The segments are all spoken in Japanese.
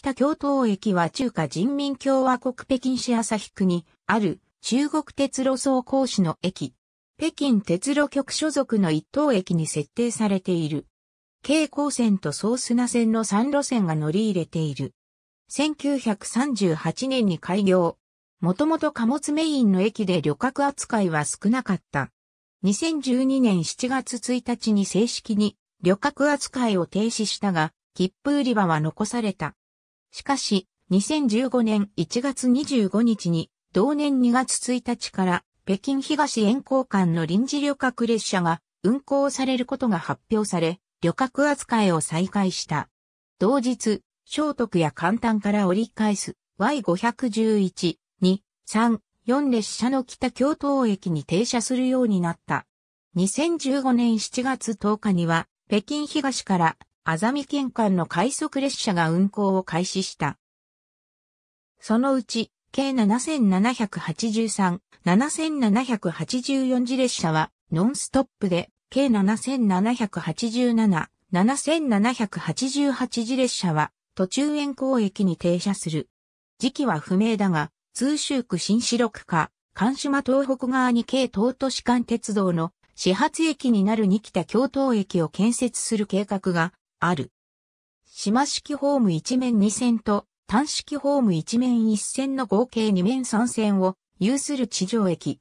北京東駅は中華人民共和国北京市旭区にある中国鉄路総工市の駅。北京鉄路局所属の一等駅に設定されている。京高線と総砂線の3路線が乗り入れている。1938年に開業。もともと貨物メインの駅で旅客扱いは少なかった。2012年7月1日に正式に旅客扱いを停止したが、切符売り場は残された。しかし、2015年1月25日に、同年2月1日から北京東沿港間の臨時旅客列車が運行されることが発表され、旅客扱いを再開した。同日、聖徳や簡単から折り返す Y511、2、3、4列車の北京東駅に停車するようになった。2015年7月10日には、北京東からあざみ県間の快速列車が運行を開始した。そのうち、計7783、7784次列車は、ノンストップで、計7787、7788次列車は、途中沿港駅に停車する。時期は不明だが、通州区新四六か、関島東北側に京東都市間鉄道の始発駅になる二北京東駅を建設する計画がある。島式ホーム1面2線と単式ホーム1面1線の合計2面3線を有する地上駅。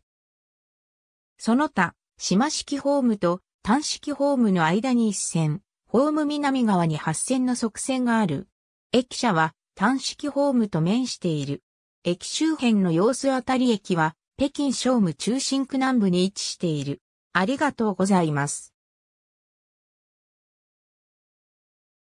その他、島式ホームと単式ホームの間に一線、ホーム南側に8線の側線がある。駅舎は単式ホームと面している。駅周辺の様子あたり駅は北京商務中心区南部に位置している。ありがとうございます。